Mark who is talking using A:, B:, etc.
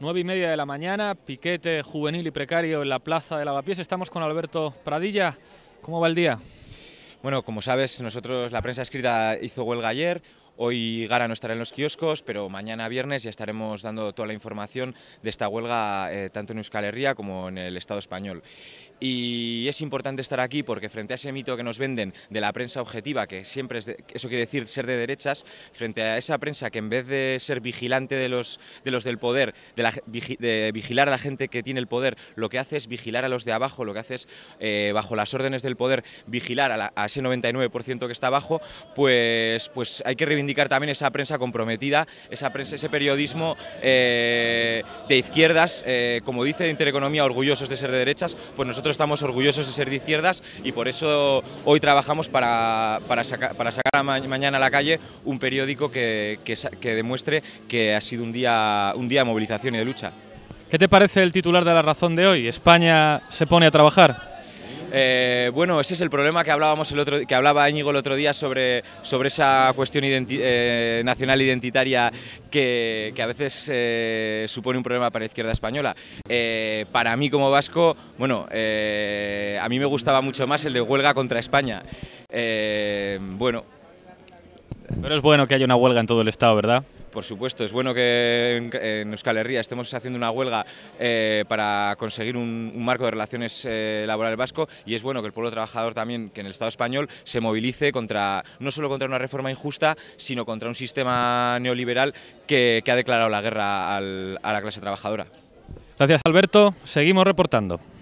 A: 9 y media de la mañana, piquete juvenil y precario en la plaza de Lavapiés. Estamos con Alberto Pradilla. ¿Cómo va el día?
B: Bueno, como sabes, nosotros la prensa escrita hizo huelga ayer. Hoy Gara no estará en los kioscos, pero mañana viernes ya estaremos dando toda la información de esta huelga eh, tanto en Euskal Herria como en el Estado español. Y es importante estar aquí porque frente a ese mito que nos venden de la prensa objetiva, que siempre eso quiere decir ser de derechas, frente a esa prensa que en vez de ser vigilante de los, de los del poder, de, vigilar a la gente que tiene el poder, lo que hace es vigilar a los de abajo, lo que hace es, eh, bajo las órdenes del poder, vigilar a, ese 99% que está abajo, pues, pues hay que reivindicar indicar también esa prensa comprometida, ese periodismo eh, de izquierdas, eh, como dice Intereconomía, orgullosos de ser de derechas, pues nosotros estamos orgullosos de ser de izquierdas y por eso hoy trabajamos para, sacar mañana a la calle un periódico que, demuestre que ha sido un día de movilización y de lucha.
A: ¿Qué te parece el titular de La Razón de hoy? ¿España se pone a trabajar?
B: Eh, bueno, ese es el problema que hablábamos el otro, que hablaba Íñigo el otro día sobre, sobre esa cuestión eh, nacional identitaria que, a veces eh, supone un problema para la izquierda española. para mí como vasco, bueno, a mí me gustaba mucho más el de huelga contra España. bueno.
A: Pero es bueno que haya una huelga en todo el Estado, ¿verdad?
B: por supuesto, es bueno que en Euskal Herria estemos haciendo una huelga eh, para conseguir un, marco de relaciones eh, laborales vasco y es bueno que el pueblo trabajador también, que en el Estado español, se movilice contra no solo contra una reforma injusta, sino contra un sistema neoliberal que, ha declarado la guerra a la clase trabajadora.
A: Gracias Alberto, seguimos reportando.